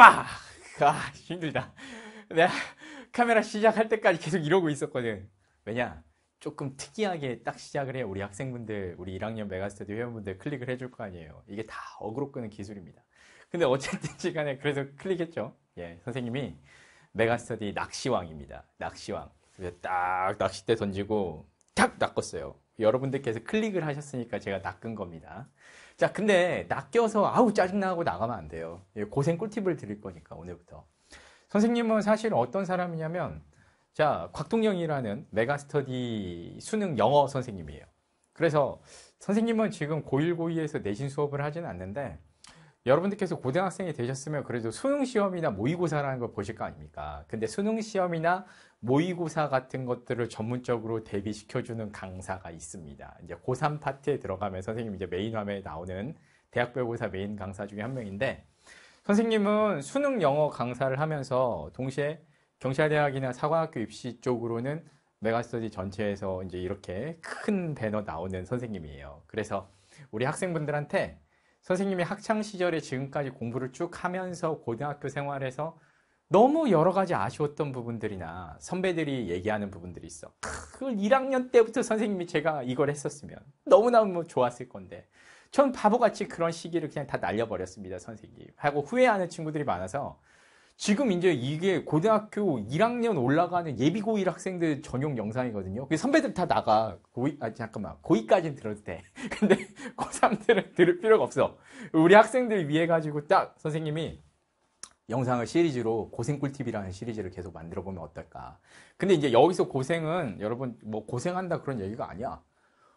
와! 아, 힘들다. 내가 카메라 시작할 때까지 계속 이러고 있었거든. 왜냐? 조금 특이하게 딱 시작을 해야 우리 학생분들, 우리 1학년 메가스터디 회원분들 클릭을 해줄 거 아니에요. 이게 다 어그로 끄는 기술입니다. 근데 어쨌든 시간에 그래서 클릭했죠. 예, 선생님이 메가스터디 낚시왕입니다. 낚시왕. 그래서 딱 낚싯대 던지고 탁 낚았어요. 여러분들께서 클릭을 하셨으니까 제가 낚은 겁니다. 자, 근데 낚여서 아우 짜증나고 나가면 안 돼요. 고생 꿀팁을 드릴 거니까 오늘부터. 선생님은 사실 어떤 사람이냐면 자, 곽동영이라는 메가스터디 수능 영어 선생님이에요. 그래서 선생님은 지금 고1, 고2에서 내신 수업을 하진 않는데 여러분들께서 고등학생이 되셨으면 그래도 수능 시험이나 모의고사라는 걸 보실 거 아닙니까? 근데 수능 시험이나 모의고사 같은 것들을 전문적으로 대비시켜주는 강사가 있습니다. 이제 고3 파트에 들어가면 선생님 이제 메인 화면에 나오는 대학별고사 메인 강사 중에 한 명인데 선생님은 수능 영어 강사를 하면서 동시에 경찰대학이나 사관학교 입시 쪽으로는 메가스터디 전체에서 이제 이렇게 큰 배너 나오는 선생님이에요. 그래서 우리 학생분들한테 선생님이 학창 시절에 지금까지 공부를 쭉 하면서 고등학교 생활에서 너무 여러 가지 아쉬웠던 부분들이나 선배들이 얘기하는 부분들이 있어. 그걸 1학년 때부터 선생님이 제가 이걸 했었으면 너무나 뭐 좋았을 건데. 전 바보같이 그런 시기를 그냥 다 날려버렸습니다, 선생님. 하고 후회하는 친구들이 많아서 지금 이제 이게 고등학교 1학년 올라가는 예비고1 학생들 전용 영상이거든요. 선배들 다 나가. 고이, 아, 잠깐만. 고2까지는 들어도 돼. 근데 고3들은 그 들을 필요가 없어. 우리 학생들 위해 가지고 딱 선생님이 영상을 시리즈로 고생 꿀팁이라는 시리즈를 계속 만들어 보면 어떨까. 근데 이제 여기서 고생은 여러분 뭐 고생한다 그런 얘기가 아니야.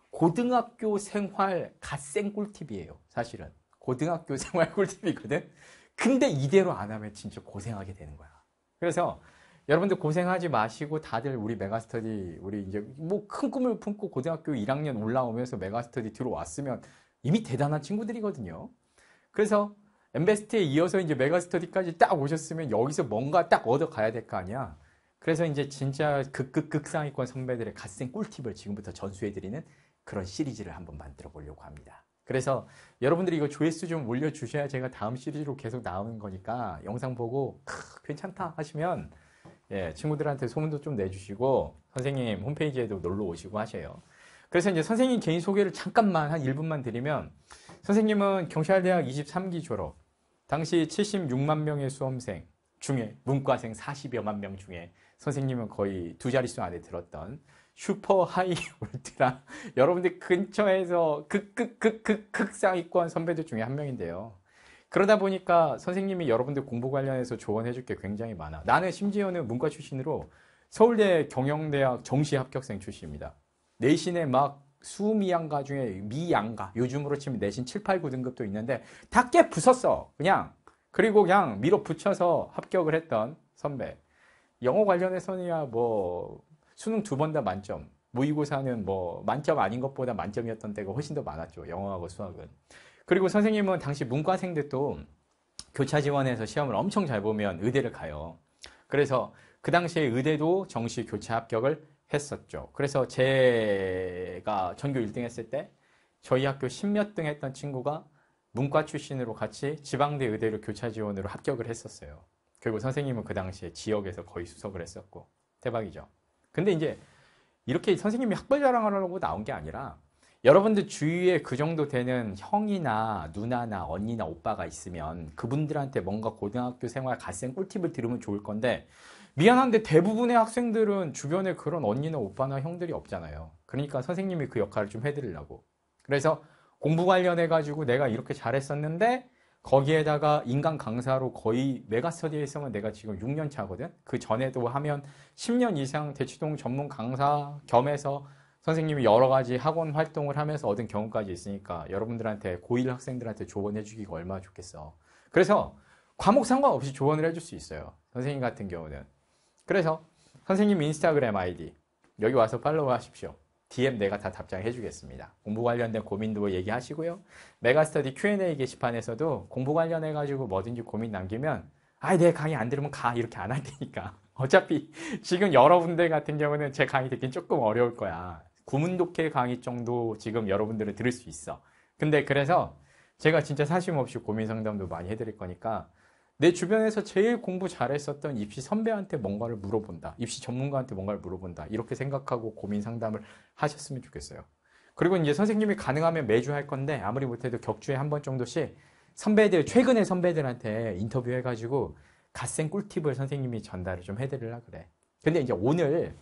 고등학교 생활 갓생 꿀팁이에요. 사실은. 고등학교 생활 꿀팁이거든. 근데 이대로 안 하면 진짜 고생하게 되는 거야. 그래서 여러분들 고생하지 마시고 다들 우리 메가스터디 우리 이제 뭐 큰 꿈을 품고 고등학교 1학년 올라오면서 메가스터디 들어왔으면 이미 대단한 친구들이거든요. 그래서 엠베스트에 이어서 이제 메가스터디까지 딱 오셨으면 여기서 뭔가 딱 얻어가야 될 거 아니야. 그래서 이제 진짜 극극극 상위권 선배들의 갓생 꿀팁을 지금부터 전수해드리는 그런 시리즈를 한번 만들어 보려고 합니다. 그래서 여러분들이 이거 조회수 좀 올려주셔야 제가 다음 시리즈로 계속 나오는 거니까 영상 보고 괜찮다 하시면 예, 친구들한테 소문도 좀 내주시고 선생님 홈페이지에도 놀러 오시고 하세요 그래서 이제 선생님 개인 소개를 잠깐만 한 1분만 드리면 선생님은 경찰대학 23기 졸업, 당시 76만 명의 수험생 중에 문과생 40여만 명 중에 선생님은 거의 두 자릿수 안에 들었던 슈퍼 하이 울트라 여러분들 근처에서 극극극극 극상위권 선배들 중에 한 명인데요. 그러다 보니까 선생님이 여러분들 공부 관련해서 조언해 줄게 굉장히 많아. 나는 심지어는 문과 출신으로 서울대 경영대학 정시 합격생 출신입니다. 내신에 막 수미양가 중에 미양가 요즘으로 치면 내신 7, 8, 9등급도 있는데 다 깨 부쉈어 그냥 그리고 그냥 밀어붙여서 합격을 했던 선배 영어 관련해서는야 뭐 수능 두 번 다 만점, 모의고사는 뭐 만점 아닌 것보다 만점이었던 때가 훨씬 더 많았죠. 영어하고 수학은. 그리고 선생님은 당시 문과생들 도 교차 지원해서 시험을 엄청 잘 보면 의대를 가요. 그래서 그 당시에 의대도 정시 교차 합격을 했었죠. 그래서 제가 전교 1등 했을 때 저희 학교 십몇등 했던 친구가 문과 출신으로 같이 지방대 의대로 교차 지원으로 합격을 했었어요. 결국 선생님은 그 당시에 지역에서 거의 수석을 했었고 대박이죠. 근데 이제 이렇게 선생님이 학벌 자랑하려고 나온 게 아니라 여러분들 주위에 그 정도 되는 형이나 누나나 언니나 오빠가 있으면 그분들한테 뭔가 고등학교 생활 갓생 꿀팁을 들으면 좋을 건데 미안한데 대부분의 학생들은 주변에 그런 언니나 오빠나 형들이 없잖아요. 그러니까 선생님이 그 역할을 좀 해드리려고. 그래서 공부 관련해가지고 내가 이렇게 잘했었는데 거기에다가 인간 강사로 거의 메가스터디 했으면 내가 지금 6년 차거든. 그 전에도 하면 10년 이상 대치동 전문 강사 겸해서 선생님이 여러 가지 학원 활동을 하면서 얻은 경험까지 있으니까 여러분들한테 고1 학생들한테 조언해 주기가 얼마나 좋겠어. 그래서 과목 상관없이 조언을 해 줄 수 있어요. 선생님 같은 경우는. 그래서 선생님 인스타그램 아이디 여기 와서 팔로우 하십시오. DM 내가 다 답장해 주겠습니다. 공부 관련된 고민도 뭐 얘기하시고요. 메가스터디 Q&A 게시판에서도 공부 관련해 가지고 뭐든지 고민 남기면 아, 내 강의 안 들으면 가 이렇게 안 할 테니까. 어차피 지금 여러분들 같은 경우는 제 강의 듣긴 조금 어려울 거야. 구문독해 강의 정도 지금 여러분들은 들을 수 있어. 근데 그래서 제가 진짜 사심 없이 고민 상담도 많이 해드릴 거니까 내 주변에서 제일 공부 잘했었던 입시 선배한테 뭔가를 물어본다. 입시 전문가한테 뭔가를 물어본다. 이렇게 생각하고 고민 상담을 하셨으면 좋겠어요. 그리고 이제 선생님이 가능하면 매주 할 건데 아무리 못해도 격주에 한 번 정도씩 선배들 최근에 선배들한테 인터뷰해가지고 갓생 꿀팁을 선생님이 전달을 좀 해드리려 그래. 근데 이제 오늘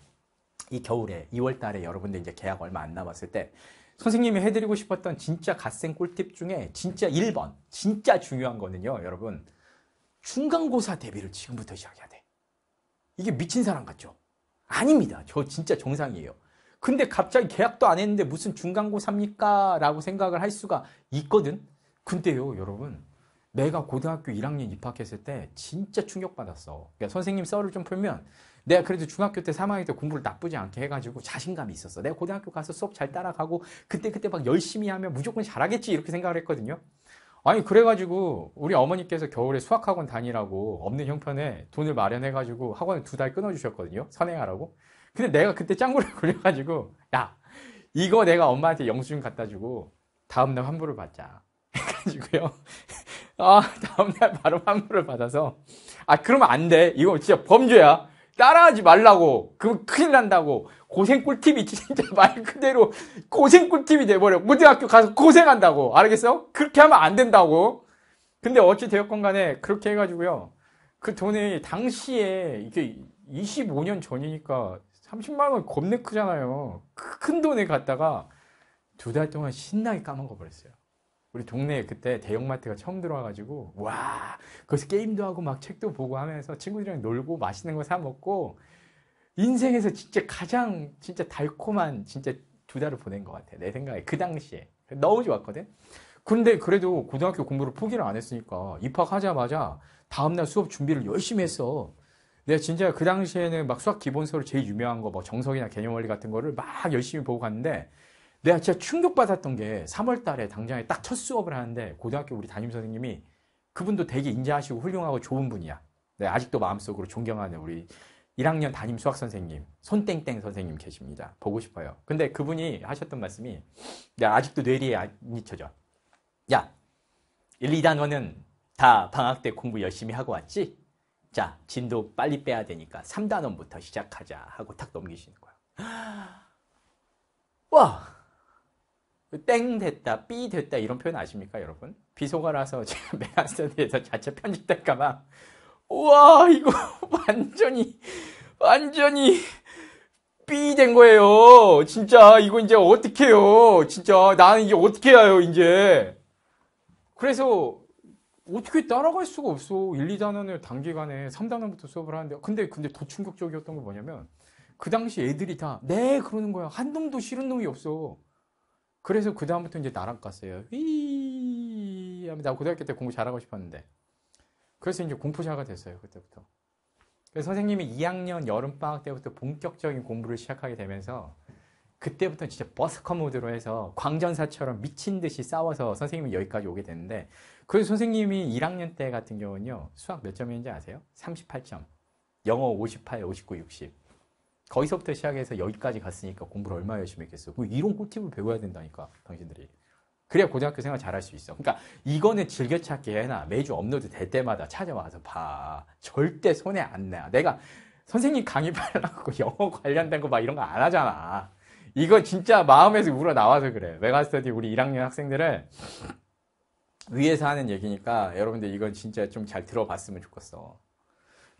이 겨울에 2월달에 여러분들 이제 계약 얼마 안 남았을 때 선생님이 해드리고 싶었던 진짜 갓생 꿀팁 중에 진짜 1번 진짜 중요한 거는요 여러분 중간고사 대비를 지금부터 시작해야 돼. 이게 미친 사람 같죠? 아닙니다. 저 진짜 정상이에요. 근데 갑자기 계약도 안 했는데 무슨 중간고사입니까? 라고 생각을 할 수가 있거든. 근데요, 여러분. 내가 고등학교 1학년 입학했을 때 진짜 충격받았어. 그러니까 선생님 썰을 좀 풀면 내가 그래도 중학교 때 3학년 때 공부를 나쁘지 않게 해가지고 자신감이 있었어. 내가 고등학교 가서 수업 잘 따라가고 그때그때 막 열심히 하면 무조건 잘하겠지 이렇게 생각을 했거든요. 아니 그래가지고 우리 어머니께서 겨울에 수학학원 다니라고 없는 형편에 돈을 마련해가지고 학원을 두 달 끊어주셨거든요 선행하라고 근데 내가 그때 짱구를 굴려가지고 야 이거 내가 엄마한테 영수증 갖다주고 다음날 환불을 받자 해가지고요 아 다음날 바로 환불을 받아서 아 그러면 안돼 이거 진짜 범죄야 따라하지 말라고. 그럼 큰일 난다고. 고생 꿀팁이 진짜 말 그대로 고생 꿀팁이 돼버려. 무대학교 가서 고생한다고. 알겠어? 그렇게 하면 안 된다고. 근데 어찌 되었건 간에 그렇게 해가지고요. 그 돈이 당시에 이게 25년 전이니까 30만원 겁내 크잖아요. 큰 돈에 갔다가 두 달 동안 신나게 까먹어 버렸어요. 우리 동네에 그때 대형마트가 처음 들어와가지고 와 거기서 게임도 하고 막 책도 보고 하면서 친구들이랑 놀고 맛있는 거 사 먹고 인생에서 진짜 가장 진짜 달콤한 진짜 두 달을 보낸 것 같아 내 생각에 그 당시에 너무 좋았거든 근데 그래도 고등학교 공부를 포기를 안 했으니까 입학하자마자 다음날 수업 준비를 열심히 했어 내가 진짜 그 당시에는 막 수학 기본서를 제일 유명한 거 뭐 정석이나 개념 원리 같은 거를 막 열심히 보고 갔는데 내가 진짜 충격받았던 게 3월 달에 당장에 딱 첫 수업을 하는데 고등학교 우리 담임 선생님이 그분도 되게 인자하시고 훌륭하고 좋은 분이야. 내가 네, 아직도 마음속으로 존경하는 우리 1학년 담임 수학 선생님, 손땡땡 선생님 계십니다. 보고 싶어요. 근데 그분이 하셨던 말씀이 내가 아직도 뇌리에 안 잊혀져. 야, 1, 2단원은 다 방학 때 공부 열심히 하고 왔지? 자, 진도 빨리 빼야 되니까 3단원부터 시작하자 하고 탁 넘기시는 거야. 와! 땡 됐다, 삐 됐다 이런 표현 아십니까 여러분? 비속어라서 제가 메가스터디에서 자체 편집될까봐 우와 이거 완전히 완전히 삐 된 거예요. 진짜 이거 이제 어떻게 해요? 진짜 나는 이게 어떻게 해요 이제? 그래서 어떻게 따라갈 수가 없어. 1, 2단원을 단기간에 3단원부터 수업을 하는데 근데 근데 더 충격적이었던 게 뭐냐면 그 당시 애들이 다 네 그러는 거야. 한 놈도 싫은 놈이 없어. 그래서 그다음부터 이제 나락 갔어요. 휘 하면 나 고등학교 때 공부 잘하고 싶었는데. 그래서 이제 공포자가 됐어요. 그때부터. 그래서 선생님이 2학년 여름방학 때부터 본격적인 공부를 시작하게 되면서 그때부터 진짜 버스커 모드로 해서 광전사처럼 미친 듯이 싸워서 선생님이 여기까지 오게 됐는데 그래서 선생님이 1학년 때 같은 경우는요 수학 몇점이었는지 아세요? 38점 영어 58, 59, 60 거기서부터 시작해서 여기까지 갔으니까 공부를 얼마나 열심히 했겠어. 이런 꿀팁을 배워야 된다니까, 당신들이. 그래야 고등학교 생활 잘할 수 있어. 그러니까 이거는 즐겨찾기 해놔. 매주 업로드 될 때마다 찾아와서 봐. 절대 손해 안 내. 내가 선생님 강의 팔라고 영어 관련된 거 막 이런 거 안 하잖아. 이거 진짜 마음에서 우러나와서 그래. 메가스터디 우리 1학년 학생들은 위에서 하는 얘기니까 여러분들 이건 진짜 좀 잘 들어봤으면 좋겠어.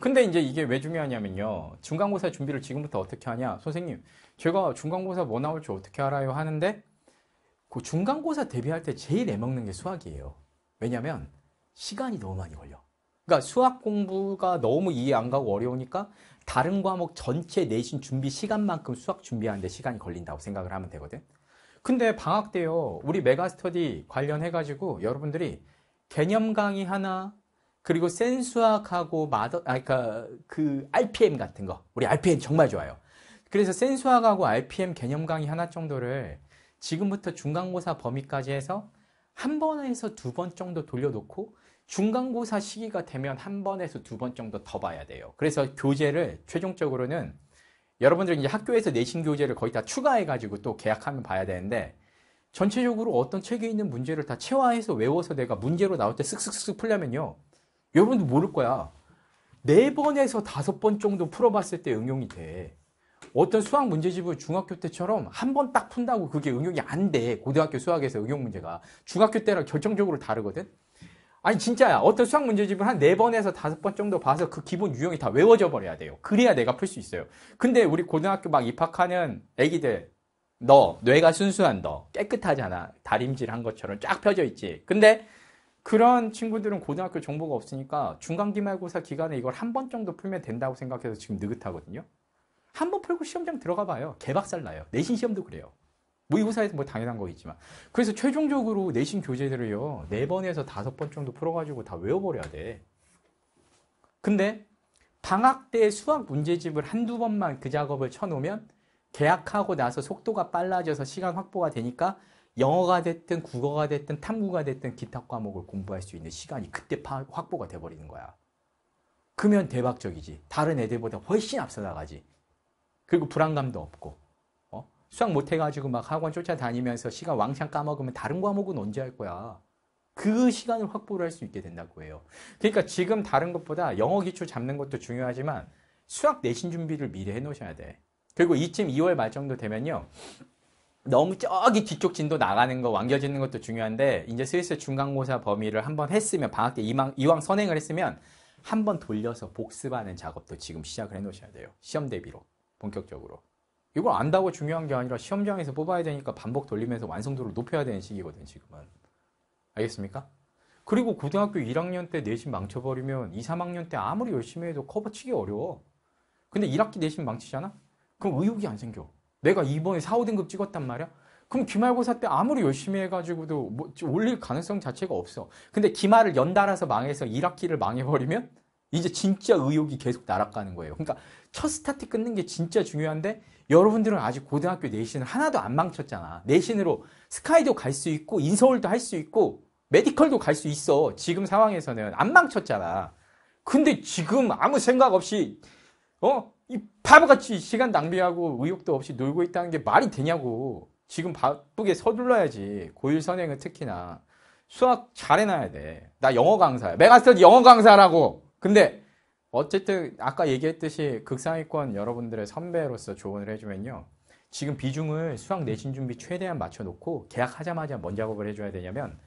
근데 이제 이게 왜 중요하냐면요. 중간고사 준비를 지금부터 어떻게 하냐. 선생님, 제가 중간고사 뭐 나올지 어떻게 알아요? 하는데, 그 중간고사 대비할 때 제일 애먹는 게 수학이에요. 왜냐면, 시간이 너무 많이 걸려. 그러니까 수학 공부가 너무 이해 안 가고 어려우니까 다른 과목 전체 내신 준비 시간만큼 수학 준비하는데 시간이 걸린다고 생각을 하면 되거든. 근데 방학 때요, 우리 메가스터디 관련해가지고 여러분들이 개념 강의 하나, 그리고 센수학하고 마더, 아, 까그 그러니까 RPM 같은 거. 우리 RPM 정말 좋아요. 그래서 센수학하고 RPM 개념 강의 하나 정도를 지금부터 중간고사 범위까지 해서 한 번에서 두 번 정도 돌려놓고 중간고사 시기가 되면 한 번에서 두 번 정도 더 봐야 돼요. 그래서 교재를 최종적으로는 여러분들 이제 학교에서 내신 교재를 거의 다 추가해가지고 또 계약하면 봐야 되는데 전체적으로 어떤 책에 있는 문제를 다 체화해서 외워서 내가 문제로 나올 때 쓱쓱쓱 풀려면요. 여러분도 모를 거야. 네 번에서 다섯 번 정도 풀어봤을 때 응용이 돼. 어떤 수학 문제집을 중학교 때처럼 한 번 딱 푼다고 그게 응용이 안 돼. 고등학교 수학에서 응용 문제가. 중학교 때랑 결정적으로 다르거든? 아니, 진짜야. 어떤 수학 문제집을 한 네 번에서 다섯 번 정도 봐서 그 기본 유형이 다 외워져 버려야 돼요. 그래야 내가 풀 수 있어요. 근데 우리 고등학교 막 입학하는 애기들, 너, 뇌가 순수한 너, 깨끗하잖아. 다림질 한 것처럼 쫙 펴져 있지. 근데 그런 친구들은 고등학교 정보가 없으니까 중간기말고사 기간에 이걸 한 번 정도 풀면 된다고 생각해서 지금 느긋하거든요. 한 번 풀고 시험장 들어가 봐요. 개박살 나요. 내신 시험도 그래요. 모의고사에서 뭐, 뭐 당연한 거겠지만. 그래서 최종적으로 내신 교재들을요. 네 번에서 다섯 번 정도 풀어가지고 다 외워버려야 돼. 근데 방학 때 수학 문제집을 한두 번만 그 작업을 쳐놓으면 계약하고 나서 속도가 빨라져서 시간 확보가 되니까 영어가 됐든 국어가 됐든 탐구가 됐든 기타 과목을 공부할 수 있는 시간이 그때 확보가 돼버리는 거야. 그러면 대박적이지. 다른 애들보다 훨씬 앞서 나가지. 그리고 불안감도 없고. 어? 수학 못해가지고 막 학원 쫓아다니면서 시간 왕창 까먹으면 다른 과목은 언제 할 거야. 그 시간을 확보를 할 수 있게 된다고 해요. 그러니까 지금 다른 것보다 영어 기초 잡는 것도 중요하지만 수학 내신 준비를 미리 해놓으셔야 돼. 그리고 이쯤 2월 말 정도 되면요. 너무 저기 뒤쪽 진도 나가는 거 완겨지는 것도 중요한데 이제 스위스 중간고사 범위를 한번 했으면 방학 때 이왕, 이왕 선행을 했으면 한번 돌려서 복습하는 작업도 지금 시작을 해 놓으셔야 돼요. 시험 대비로 본격적으로. 이걸 안다고 중요한 게 아니라 시험장에서 뽑아야 되니까 반복 돌리면서 완성도를 높여야 되는 시기거든 지금은. 알겠습니까? 그리고 고등학교 1학년 때 내신 망쳐버리면 2, 3학년 때 아무리 열심히 해도 커버치기 어려워. 근데 1학기 내신 망치잖아? 그럼 의욕이 안 생겨. 내가 이번에 4, 5등급 찍었단 말이야? 그럼 기말고사 때 아무리 열심히 해가지고도 뭐 올릴 가능성 자체가 없어. 근데 기말을 연달아서 망해서 1학기를 망해버리면 이제 진짜 의욕이 계속 날아가는 거예요. 그러니까 첫 스타트 끊는 게 진짜 중요한데 여러분들은 아직 고등학교 내신을 하나도 안 망쳤잖아. 내신으로 스카이도 갈 수 있고 인서울도 할 수 있고 메디컬도 갈 수 있어. 지금 상황에서는 안 망쳤잖아. 근데 지금 아무 생각 없이 어이 바보같이 시간 낭비하고 의욕도 없이 놀고 있다는 게 말이 되냐고. 지금 바쁘게 서둘러야지. 고1 선행은 특히나. 수학 잘해놔야 돼. 나 영어 강사야. 메가스터디 영어 강사라고. 근데 어쨌든 아까 얘기했듯이 극상위권 여러분들의 선배로서 조언을 해주면요. 지금 비중을 수학 내신 준비 최대한 맞춰놓고 계약하자마자 뭔 작업을 해줘야 되냐면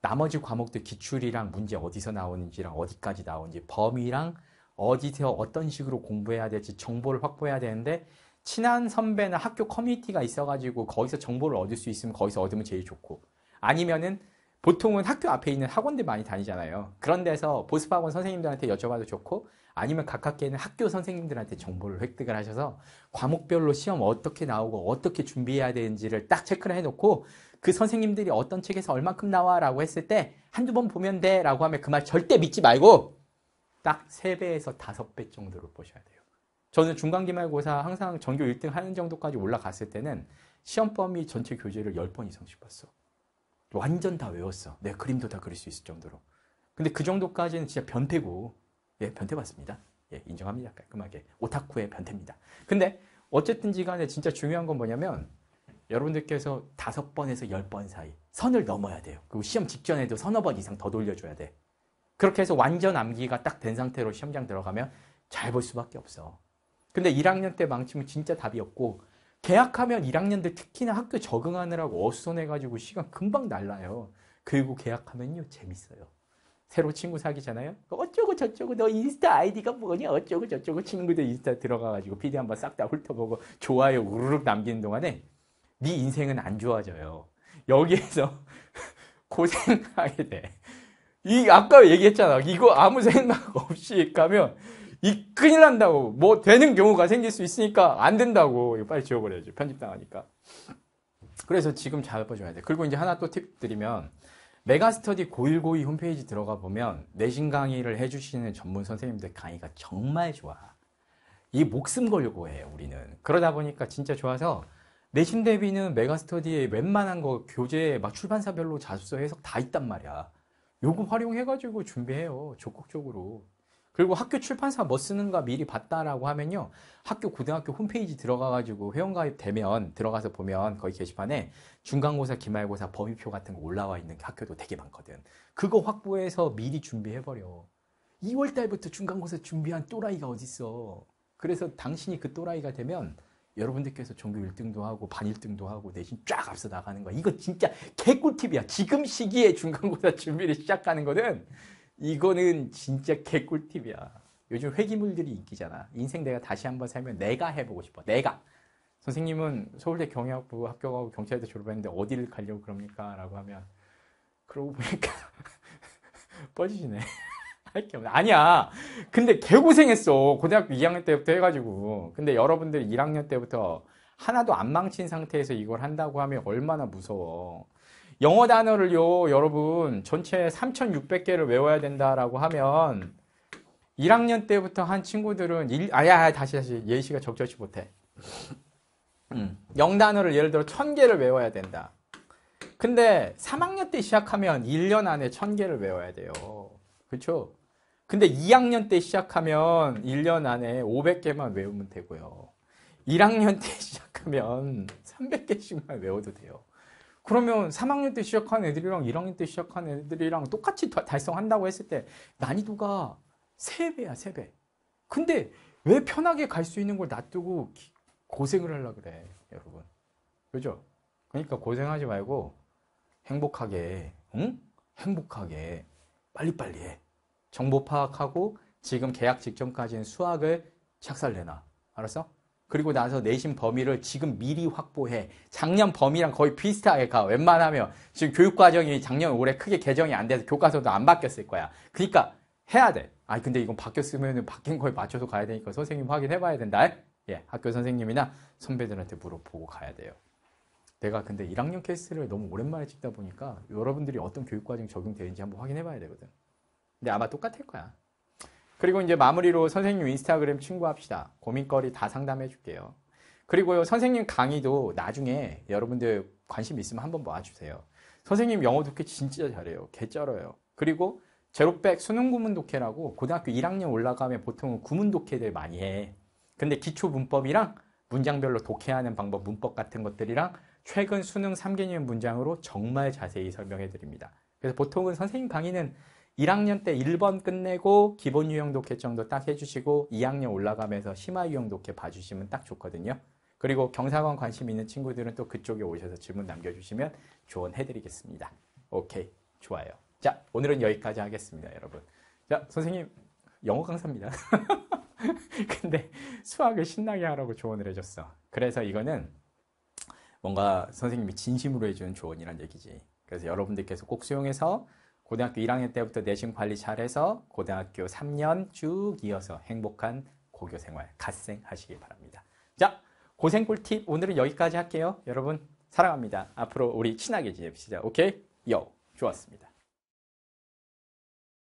나머지 과목들 기출이랑 문제 어디서 나오는지랑 어디까지 나오는지 범위랑 어디서 어떤 식으로 공부해야 될지 정보를 확보해야 되는데 친한 선배나 학교 커뮤니티가 있어가지고 거기서 정보를 얻을 수 있으면 거기서 얻으면 제일 좋고 아니면은 보통은 학교 앞에 있는 학원들 많이 다니잖아요. 그런 데서 보습학원 선생님들한테 여쭤봐도 좋고 아니면 가깝게 는 학교 선생님들한테 정보를 획득을 하셔서 과목별로 시험 어떻게 나오고 어떻게 준비해야 되는지를 딱 체크를 해놓고 그 선생님들이 어떤 책에서 얼만큼 나와라고 했을 때 한두 번 보면 돼라고 하면 그 말 절대 믿지 말고 딱 3배에서 5배 정도로 보셔야 돼요. 저는 중간기말고사 항상 전교 1등 하는 정도까지 올라갔을 때는 시험 범위 전체 교재를 10번 이상씩 봤어. 완전 다 외웠어. 내 그림도 다 그릴 수 있을 정도로. 근데 그 정도까지는 진짜 변태고 예, 변태 맞습니다. 예, 인정합니다. 깔끔하게. 오타쿠의 변태입니다. 근데 어쨌든지 간에 진짜 중요한 건 뭐냐면 여러분들께서 다섯 번에서 열 번 사이 선을 넘어야 돼요. 그리고 시험 직전에도 서너 번 이상 더 돌려줘야 돼. 그렇게 해서 완전 암기가 딱 된 상태로 시험장 들어가면 잘 볼 수밖에 없어. 근데 1학년 때 망치면 진짜 답이 없고 계약하면 1학년들 특히나 학교 적응하느라고 어수선해가지고 시간 금방 날라요. 그리고 계약하면요 재밌어요. 새로 친구 사귀잖아요. 그 어쩌고 저쩌고 너 인스타 아이디가 뭐냐 어쩌고 저쩌고 친구들 인스타 들어가가지고 피디 한번 싹 다 훑어보고 좋아요 우르륵 남기는 동안에 네 인생은 안 좋아져요. 여기에서 고생하게 돼. 이 아까 얘기했잖아. 이거 아무 생각 없이 가면 이 큰일 난다고. 뭐 되는 경우가 생길 수 있으니까 안 된다고. 이거 빨리 지워버려야죠. 편집당하니까. 그래서 지금 잘아줘야 돼. 그리고 이제 하나 또 팁 드리면 메가스터디 고1고2 홈페이지 들어가 보면 내신 강의를 해주시는 전문 선생님들 강의가 정말 좋아. 이 목숨 걸고 려해 우리는. 그러다 보니까 진짜 좋아서 내신 대비는 메가스터디에 웬만한 거 교재에 막 출판사별로 자소서 해석 다 있단 말이야. 요거 활용해가지고 준비해요. 적극적으로. 그리고 학교 출판사 뭐 쓰는가 미리 봤다라고 하면요. 학교 고등학교 홈페이지 들어가가지고 회원가입 되면 들어가서 보면 거기 게시판에 중간고사, 기말고사, 범위표 같은 거 올라와 있는 학교도 되게 많거든. 그거 확보해서 미리 준비해버려. 2월달부터 중간고사 준비한 또라이가 어딨어. 그래서 당신이 그 또라이가 되면 여러분들께서 전교 1등도 하고 반 1등도 하고 내신 쫙 앞서 나가는 거야. 이거 진짜 개꿀팁이야. 지금 시기에 중간고사 준비를 시작하는 거는 이거는 진짜 개꿀팁이야. 요즘 회기물들이 인기잖아. 인생 내가 다시 한번 살면 내가 해보고 싶어. 내가. 선생님은 서울대 경영학부 합격하고 경찰대 졸업했는데 어디를 가려고 그럽니까? 라고 하면 그러고 보니까 뻗지시네 할게 없네. 아니야. 근데 개고생했어. 고등학교 2학년 때부터 해가지고. 근데 여러분들 1학년 때부터 하나도 안 망친 상태에서 이걸 한다고 하면 얼마나 무서워. 영어 단어를요, 여러분, 전체 3,600개를 외워야 된다라고 하면 1학년 때부터 한 친구들은 일, 아야, 다시, 다시. 예시가 적절치 못해. 음. 영단어를 예를 들어 1000개를 외워야 된다. 근데 3학년 때 시작하면 1년 안에 1000개를 외워야 돼요. 그렇죠? 근데 2학년 때 시작하면 1년 안에 500개만 외우면 되고요. 1학년 때 시작하면 300개씩만 외워도 돼요. 그러면 3학년 때 시작한 애들이랑 1학년 때 시작한 애들이랑 똑같이 달성한다고 했을 때 난이도가 3배야, 3배. 근데 왜 편하게 갈 수 있는 걸 놔두고 고생을 하려 고 그래, 여러분. 그죠? 그러니까 고생하지 말고 행복하게, 응? 행복하게 빨리빨리 해. 정보 파악하고 지금 계약 직전까지는 수학을 착살내놔. 알았어? 그리고 나서 내신 범위를 지금 미리 확보해. 작년 범위랑 거의 비슷하게 가. 웬만하면. 지금 교육과정이 작년 올해 크게 개정이 안 돼서 교과서도 안 바뀌었을 거야. 그러니까 해야 돼. 아니, 근데 이건 바뀌었으면 바뀐 거에 맞춰서 가야 되니까 선생님 확인해 봐야 된다. 예, 학교 선생님이나 선배들한테 물어보고 가야 돼요. 내가 근데 1학년 케이스를 너무 오랜만에 찍다 보니까 여러분들이 어떤 교육과정 적용되는지 한번 확인해 봐야 되거든. 근데 아마 똑같을 거야. 그리고 이제 마무리로 선생님 인스타그램 친구합시다. 고민거리 다 상담해 줄게요. 그리고요, 선생님 강의도 나중에 여러분들 관심 있으면 한번 봐주세요. 선생님 영어 독해 진짜 잘해요. 개쩔어요. 그리고 제로백 수능 구문 독해라고 고등학교 1학년 올라가면 보통 은 구문 독해들 많이 해. 근데 기초 문법이랑 문장별로 독해하는 방법, 문법 같은 것들이랑 최근 수능 3개년 문장으로 정말 자세히 설명해 드립니다. 그래서 보통은 선생님 강의는 1학년 때 1번 끝내고 기본 유형 독해 정도 딱 해주시고 2학년 올라가면서 심화 유형 독해 봐주시면 딱 좋거든요. 그리고 경사관 관심 있는 친구들은 또 그쪽에 오셔서 질문 남겨주시면 조언해드리겠습니다. 오케이, 좋아요. 자, 오늘은 여기까지 하겠습니다, 여러분. 자, 선생님, 영어 강사입니다. 근데 수학을 신나게 하라고 조언을 해줬어. 그래서 이거는 뭔가 선생님이 진심으로 해주는 조언이란 얘기지. 그래서 여러분들께서 꼭 수용해서 고등학교 1학년 때부터 내신 관리 잘해서 고등학교 3년 쭉 이어서 행복한 고교 생활 갓생하시길 바랍니다. 자, 고생 꿀팁 오늘은 여기까지 할게요. 여러분 사랑합니다. 앞으로 우리 친하게 지냅시다. 오케이? 요, 좋았습니다.